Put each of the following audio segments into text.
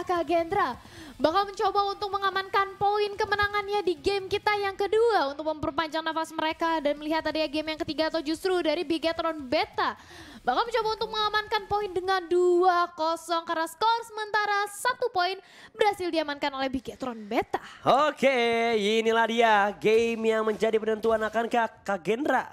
Raka Gendra bakal mencoba untuk mengamankan poin kemenangannya di game kita yang kedua untuk memperpanjang nafas mereka dan melihat adanya game yang ketiga atau justru dari Bigatron Beta bakal mencoba untuk mengamankan poin dengan 2-0 karena skor sementara satu poin berhasil diamankan oleh Bigetron Beta. Oke, inilah dia game yang menjadi penentuan akankah Kagendra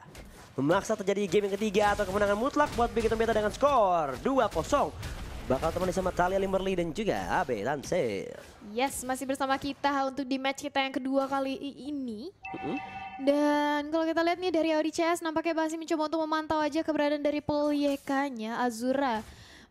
memaksa terjadi game yang ketiga atau kemenangan mutlak buat Bigetron Beta dengan skor 2-0 bakal teman sama Talia Limberly dan juga Abe Tanse. Yes, masih bersama kita untuk di match kita yang kedua kali ini. Mm -hmm. Dan kalau kita lihat nih dari Audi CS nampaknya masih mencoba untuk memantau aja keberadaan dari pol YK-nya Azura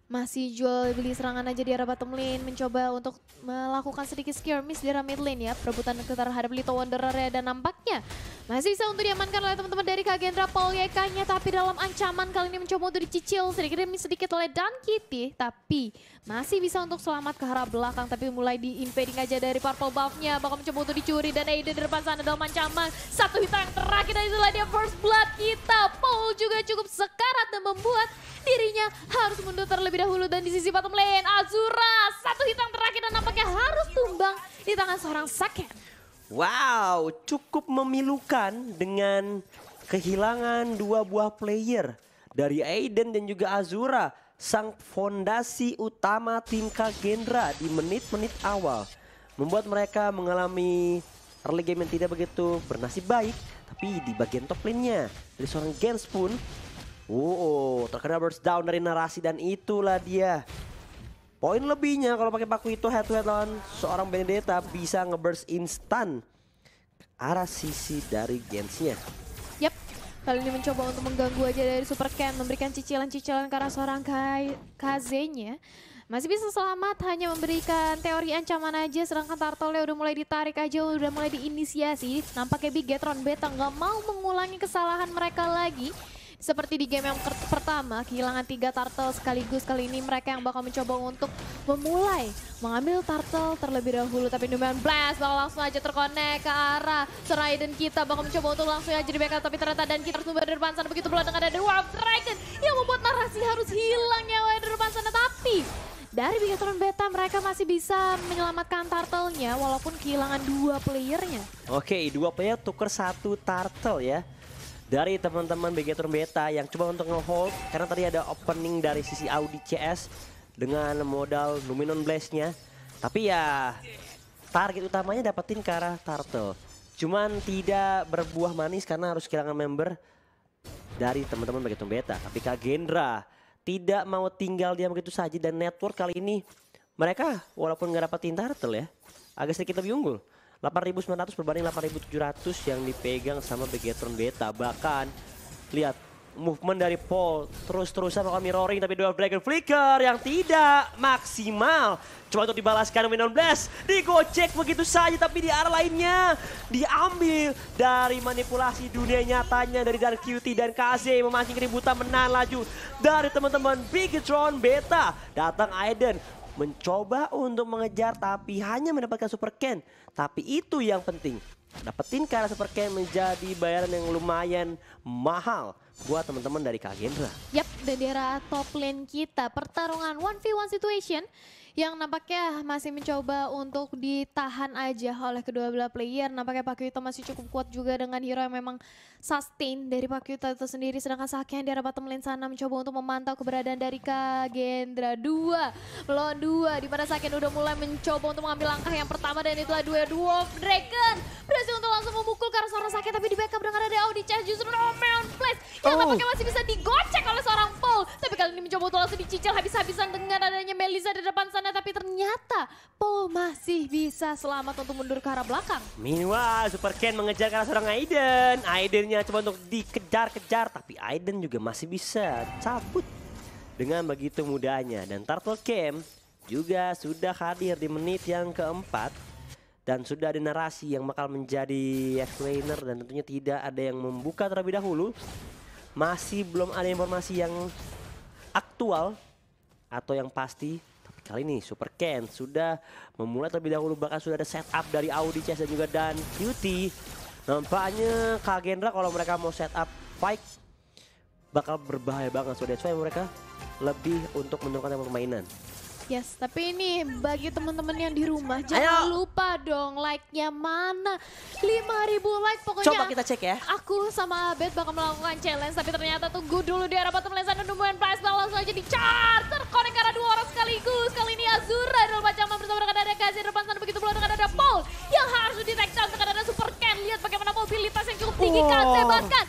masih jual beli serangan aja di arah bottom lane, mencoba untuk melakukan sedikit skirmish di arah mid lane ya, perebutan terhadap Lito Wanderer ya, dan nampaknya masih bisa untuk diamankan oleh teman-teman dari Kagendra Paul YK-nya, tapi dalam ancaman kali ini mencoba untuk dicicil sedikit demi sedikit oleh Dan Kitty, ya. tapi masih bisa untuk selamat ke arah belakang, tapi mulai di impeding aja dari purple buffnya bakal mencoba untuk dicuri, dan Aiden di depan sana dalam ancaman, satu hitam yang terakhir, dan itulah dia first blood kita, Paul juga cukup sekarat dan membuat dirinya harus mundur terlebih terlebih dahulu dan di sisi bottom lane Azura satu hitam terakhir dan nampaknya harus tumbang di tangan seorang Saken. Wow, cukup memilukan dengan kehilangan dua buah player dari Aiden dan juga Azura, sang fondasi utama tim Kagendra di menit-menit awal. Membuat mereka mengalami early game yang tidak begitu bernasib baik, tapi di bagian top lane-nya dari seorang Gens pun Uh, uh, terkena burst down dari narasi dan itulah dia. Poin lebihnya kalau pakai paku itu head to head lawan seorang Benedetta bisa ngeburst instan arah sisi dari Gensnya. Yap, kali ini mencoba untuk mengganggu aja dari Super Ken, memberikan cicilan-cicilan ke arah seorang Kaze-nya. Masih bisa selamat, hanya memberikan teori ancaman aja, sedangkan Tartole udah mulai ditarik aja, udah mulai diinisiasi. Nampaknya Bigetron Beta nggak mau mengulangi kesalahan mereka lagi. Seperti di game yang pertama, kehilangan tiga turtle sekaligus kali ini mereka yang bakal mencoba untuk memulai mengambil turtle terlebih dahulu. Tapi Numan Blast bakal langsung aja terkonek ke arah Raiden kita. Bakal mencoba untuk langsung aja di backup tapi ternyata dan kita harus membayar depan sana. Begitu pula dengan ada Warp Raiden yang membuat narasi harus hilang nyawa di depan sana. Tapi dari Bigatron Beta mereka masih bisa menyelamatkan turtle-nya walaupun kehilangan dua playernya. Oke, dua player tuker satu turtle ya dari teman-teman begitu Beta yang coba untuk ngehold karena tadi ada opening dari sisi Audi CS dengan modal Luminon Blaze-nya. Tapi ya target utamanya dapetin ke arah Turtle. Cuman tidak berbuah manis karena harus kehilangan member dari teman-teman begitu Beta. Tapi Kak Gendra tidak mau tinggal diam begitu saja dan network kali ini mereka walaupun nggak dapetin Turtle ya agak sedikit lebih unggul. 8900 berbanding 8700 yang dipegang sama Begetron Beta. Bahkan lihat movement dari Paul terus-terusan melakukan mirroring tapi dua Dragon Flicker yang tidak maksimal. Cuma untuk dibalaskan Minion Blast, digocek begitu saja tapi di arah lainnya diambil dari manipulasi dunia nyatanya dari Dark QT dan KZ memancing keributan menahan laju dari teman-teman Bigetron Beta. Datang Aiden mencoba untuk mengejar tapi hanya mendapatkan super can. Tapi itu yang penting. Dapetin karena super can menjadi bayaran yang lumayan mahal buat teman-teman dari Kak Gendra. Yap, dan di arah top lane kita pertarungan 1v1 situation yang nampaknya masih mencoba untuk ditahan aja oleh kedua belah player. Nampaknya Pak Yuta masih cukup kuat juga dengan hero yang memang sustain dari Pak Yuta itu sendiri. Sedangkan Sakyan di arah bottom lane sana mencoba untuk memantau keberadaan dari Kagendra. Dua, melawan dua. Dimana mana udah mulai mencoba untuk mengambil langkah yang pertama dan itulah dua Dwarf Dragon. Berhasil untuk langsung memukul karena seorang Saki tapi di backup dengan ada Audi Chess justru nomel stainless yang oh. apakah masih bisa digocek oleh seorang Paul. Tapi kali ini mencoba untuk langsung dicicil habis-habisan dengan adanya Melisa di depan sana. Tapi ternyata Paul masih bisa selamat untuk mundur ke arah belakang. Meanwhile, Super Ken mengejar karena seorang Aiden. Aidennya coba untuk dikejar-kejar. Tapi Aiden juga masih bisa cabut dengan begitu mudahnya. Dan Turtle Cam juga sudah hadir di menit yang keempat dan sudah ada narasi yang bakal menjadi explainer dan tentunya tidak ada yang membuka terlebih dahulu masih belum ada informasi yang aktual atau yang pasti tapi kali ini Super Ken sudah memulai terlebih dahulu bahkan sudah ada setup dari Audi Chess dan juga dan Cutie nampaknya Kagendra kalau mereka mau setup fight bakal berbahaya banget so that's mereka lebih untuk menurunkan permainan Yes, tapi ini bagi teman-teman yang di rumah jangan lupa dong like-nya mana. 5000 like pokoknya. Coba kita cek ya. Aku sama Abed bakal melakukan challenge tapi ternyata tunggu dulu di arah bottom lane sana nemuin prize langsung aja di charter. Terkonek karena dua orang sekaligus. Kali ini Azura dalam pacaman bersama dengan ada Gazi depan sana begitu pula dengan ada Paul yang harus di take down dengan ada Super Ken. Lihat bagaimana mobilitas yang cukup tinggi kan bahkan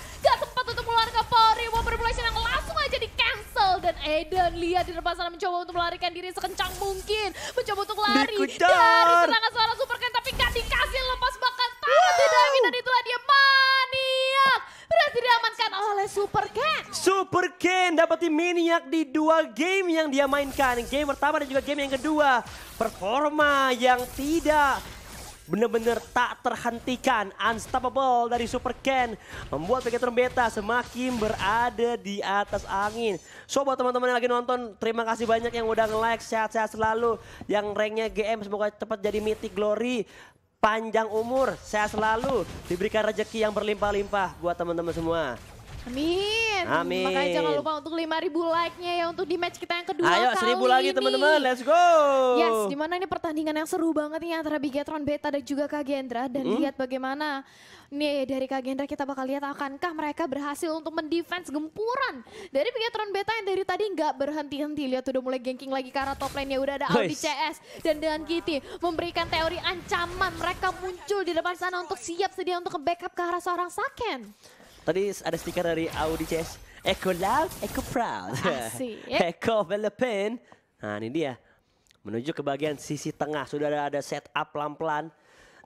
Eden. lihat di depan sana mencoba untuk melarikan diri sekencang mungkin. Mencoba untuk lari dari serangan suara Super Ken tapi gak dikasih lepas bahkan tangan wow. Dynamite dan itulah dia maniak. Berhasil diamankan oleh Super Ken. Super Ken dapetin maniak di dua game yang dia mainkan. Game pertama dan juga game yang kedua. Performa yang tidak benar-benar tak terhentikan. Unstoppable dari Super Ken membuat Pegatron Beta semakin berada di atas angin. Sobat teman-teman yang lagi nonton, terima kasih banyak yang udah nge-like, sehat-sehat selalu. Yang ranknya GM semoga cepat jadi Mythic Glory panjang umur, sehat selalu, diberikan rezeki yang berlimpah-limpah buat teman-teman semua. Amin. Amin. Makanya jangan lupa untuk 5000 like-nya ya untuk di match kita yang kedua Ayo, kali 1000 lagi teman-teman. Let's go. Yes, di mana ini pertandingan yang seru banget nih antara Bigetron Beta dan juga Kagendra dan hmm? lihat bagaimana nih dari Kagendra kita bakal lihat akankah mereka berhasil untuk mendefense gempuran dari Bigetron Beta yang dari tadi nggak berhenti-henti. Lihat udah mulai ganking lagi karena top lane-nya udah ada Audi CS dan dengan Kitty memberikan teori ancaman mereka muncul di depan sana untuk siap sedia untuk ke backup ke arah seorang Saken. Tadi ada stiker dari Audi CS. Eco loud, eco proud. Asik. eco Philippine. Nah ini dia. Menuju ke bagian sisi tengah. Sudah ada, ada setup pelan-pelan.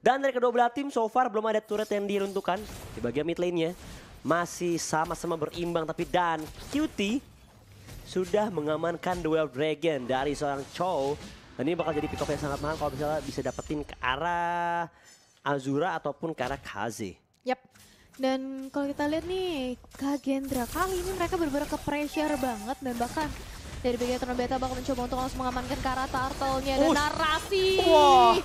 Dan dari kedua belah tim so far belum ada turret yang diruntuhkan. Di bagian mid lane-nya. Masih sama-sama berimbang. Tapi dan Cutie sudah mengamankan duel Dragon dari seorang Chow. Dan ini bakal jadi pick yang sangat mahal kalau misalnya bisa dapetin ke arah Azura ataupun ke arah Kaze. Yap. Dan kalau kita lihat nih, Kak Gendra kali ini mereka benar-benar ke pressure banget dan bahkan dari BG Eternal Beta bakal mencoba untuk langsung mengamankan Kara turtle-nya dan narasi wow.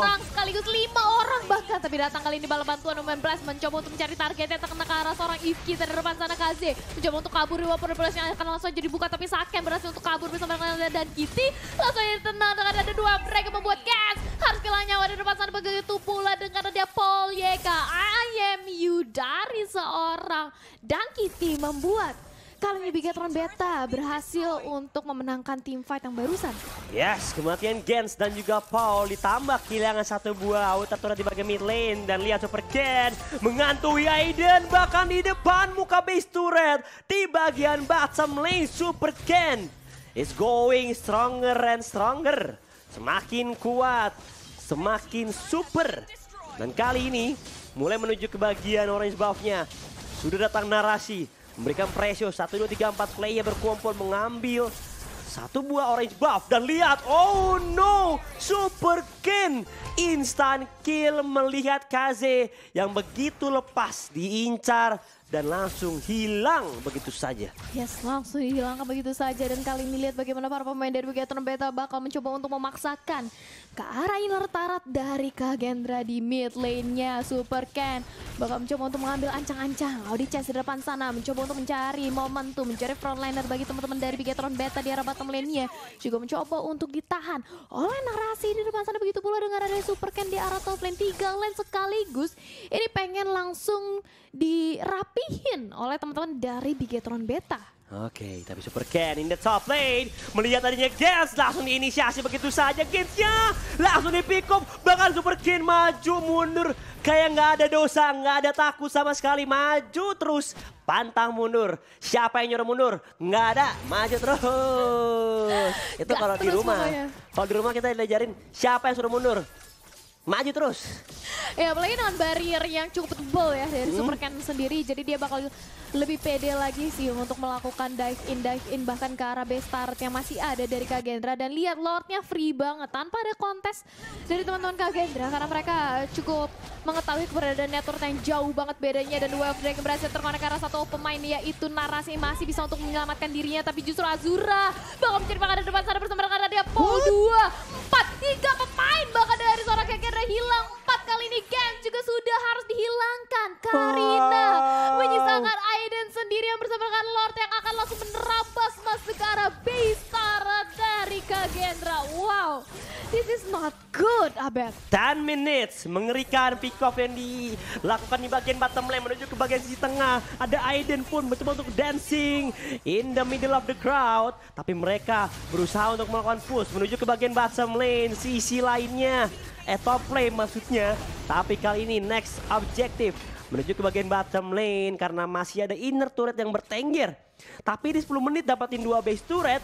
orang sekaligus lima orang bahkan tapi datang kali ini bala bantuan Omen Blast mencoba untuk mencari targetnya terkena Kara seorang Ifki dari depan sana Kaze mencoba untuk kabur di Wapur Blast yang akan langsung jadi buka tapi Saken berhasil untuk kabur bersama dengan dan Kitty langsung tenang dengan ada dua mereka membuat gas harus kehilangan nyawa dan begitu pula dengan ada Paul Yeka. Ya I am you dari seorang Dankiti membuat kali ini Bigatron Beta berhasil untuk memenangkan tim fight yang barusan. Yes, kematian Gens dan juga Paul ditambah kehilangan satu buah out tertura di bagian mid lane. Dan lihat Super Gen mengantui Aiden bahkan di depan muka base turret. Di bagian bottom lane Super Ken is going stronger and stronger. Semakin kuat, semakin super. Dan kali ini mulai menuju ke bagian orange buffnya. Sudah datang narasi, memberikan pressure satu dua tiga empat player berkumpul mengambil satu buah orange buff dan lihat oh no super Ken instant kill melihat Kaze yang begitu lepas diincar dan langsung hilang begitu saja. Yes, langsung hilang begitu saja. Dan kali ini lihat bagaimana para pemain dari Begatron Beta bakal mencoba untuk memaksakan ke arah inner tarat dari Kagendra di mid lane-nya. Super Ken bakal mencoba untuk mengambil ancang-ancang. Audi Chase di depan sana mencoba untuk mencari momentum, mencari frontliner bagi teman-teman dari Bigetron Beta di arah bottom lane-nya. Juga mencoba untuk ditahan oleh narasi di depan sana. Begitu pula dengan ada Super Ken di arah top lane. Tiga lane sekaligus. Ini pengen langsung dirapi dipenuhiin oleh teman-teman dari Bigetron Beta. Oke, okay, tapi Super Ken in the top lane. Melihat adanya Gens, langsung diinisiasi begitu saja. Gensnya langsung dipikup, Bahkan Super Ken maju mundur. Kayak nggak ada dosa, nggak ada takut sama sekali. Maju terus, pantang mundur. Siapa yang nyuruh mundur? Nggak ada, maju terus. Itu kalau di rumah. Kalau di rumah kita diajarin siapa yang suruh mundur. Maju terus. Ya apalagi dengan barrier yang cukup tebal ya dari hmm. Super Ken sendiri. Jadi dia bakal lebih pede lagi sih untuk melakukan dive in dive in bahkan ke arah base start yang masih ada dari Kak Gendra dan lihat Lordnya free banget tanpa ada kontes dari teman-teman Kak Gendra karena mereka cukup mengetahui keberadaan network yang jauh banget bedanya dan Wave Dragon berhasil terkonek arah satu pemain yaitu narasi masih bisa untuk menyelamatkan dirinya tapi justru Azura bakal menjadi pangkat depan sana bersama dengan dia Paul 2 4 3 pemain bakal dari seorang Kak hilang ini geng juga sudah harus dihilangkan. Karina wow. menyisakan Aiden sendiri yang dengan Lord yang akan langsung menerabas masuk ke arah Beastara dari Kagendra. Wow, this is not good, Abed. 10 minutes, mengerikan pick off yang dilakukan di bagian bottom lane menuju ke bagian sisi tengah. Ada Aiden pun mencoba untuk dancing in the middle of the crowd. Tapi mereka berusaha untuk melakukan push menuju ke bagian bottom lane, sisi lainnya eh top lane maksudnya. Tapi kali ini next objective menuju ke bagian bottom lane karena masih ada inner turret yang bertengger. Tapi di 10 menit dapatin dua base turret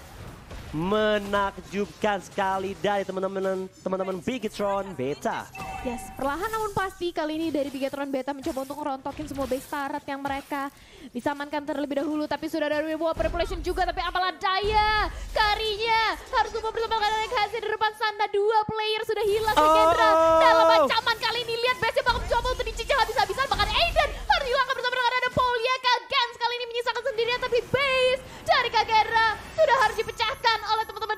menakjubkan sekali dari teman-teman teman-teman Bigetron Beta. Yes, perlahan namun pasti kali ini dari Bigetron Beta mencoba untuk rontokin semua base turret yang mereka bisa amankan terlebih dahulu. Tapi sudah ada reward preparation juga, tapi apalah daya karinya harus kumpul bersama dengan Kazi di depan sana. Dua player sudah hilang legendra oh, oh, oh. dalam ancaman kali ini. Lihat base bakal mencoba untuk dicicah habis-habisan, bahkan Aiden harus hilang. bersama sendirian tapi base dari Kagera sudah harus dipecahkan oleh teman-teman